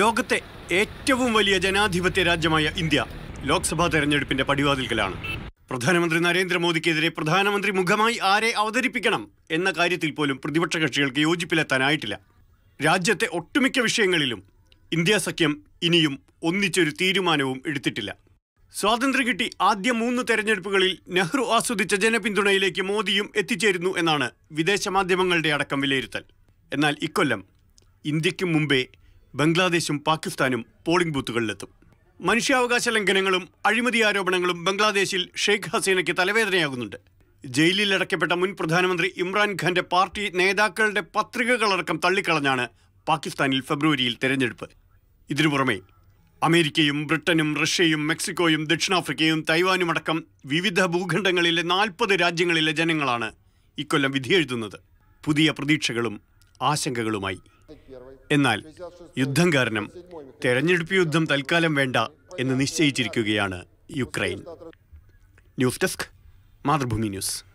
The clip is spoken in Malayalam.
ലോകത്തെ ഏറ്റവും വലിയ ജനാധിപത്യ രാജ്യമായ ഇന്ത്യ ലോക്സഭാ തെരഞ്ഞെടുപ്പിന്റെ പടിവാതിൽക്കലാണ് പ്രധാനമന്ത്രി നരേന്ദ്രമോദിക്കെതിരെ പ്രധാനമന്ത്രി മുഖമായി ആരെ അവതരിപ്പിക്കണം എന്ന കാര്യത്തിൽ പോലും പ്രതിപക്ഷ കക്ഷികൾക്ക് യോജിപ്പിലെത്താനായിട്ടില്ല രാജ്യത്തെ ഒട്ടുമിക്ക വിഷയങ്ങളിലും ഇന്ത്യ സഖ്യം ഇനിയും ഒന്നിച്ചൊരു തീരുമാനവും എടുത്തിട്ടില്ല സ്വാതന്ത്ര്യം കിട്ടി ആദ്യ മൂന്ന് തെരഞ്ഞെടുപ്പുകളിൽ നെഹ്റു ആസ്വദിച്ച ജനപിന്തുണയിലേക്ക് മോദിയും എത്തിച്ചേരുന്നു എന്നാണ് വിദേശ മാധ്യമങ്ങളുടെ അടക്കം വിലയിരുത്തൽ എന്നാൽ ഇക്കൊല്ലം ഇന്ത്യയ്ക്ക് മുമ്പേ ബംഗ്ലാദേശും പാകിസ്ഥാനും പോളിംഗ് ബൂത്തുകളിലെത്തും മനുഷ്യാവകാശ ലംഘനങ്ങളും അഴിമതി ആരോപണങ്ങളും ബംഗ്ലാദേശിൽ ഷെയ്ഖ് ഹസീനയ്ക്ക് തലവേദനയാകുന്നുണ്ട് ജയിലിൽ അടയ്ക്കപ്പെട്ട മുൻ പ്രധാനമന്ത്രി ഇമ്രാൻഖാന്റെ പാർട്ടി നേതാക്കളുടെ പത്രികകളടക്കം തള്ളിക്കളഞ്ഞാണ് പാകിസ്ഥാനിൽ ഫെബ്രുവരിയിൽ തെരഞ്ഞെടുപ്പ് ഇതിനു പുറമെ അമേരിക്കയും ബ്രിട്ടനും റഷ്യയും മെക്സിക്കോയും ദക്ഷിണാഫ്രിക്കയും തൈവാനും അടക്കം വിവിധ ഭൂഖണ്ഡങ്ങളിലെ നാൽപ്പത് രാജ്യങ്ങളിലെ ജനങ്ങളാണ് ഇക്കൊല്ലം വിധിയെഴുതുന്നത് പുതിയ പ്രതീക്ഷകളും ആശങ്കകളുമായി എന്നാൽ യുദ്ധം കാരണം തെരഞ്ഞെടുപ്പ് യുദ്ധം തൽക്കാലം വേണ്ട എന്ന് നിശ്ചയിച്ചിരിക്കുകയാണ് Ukraine news desk Mathrubhumi news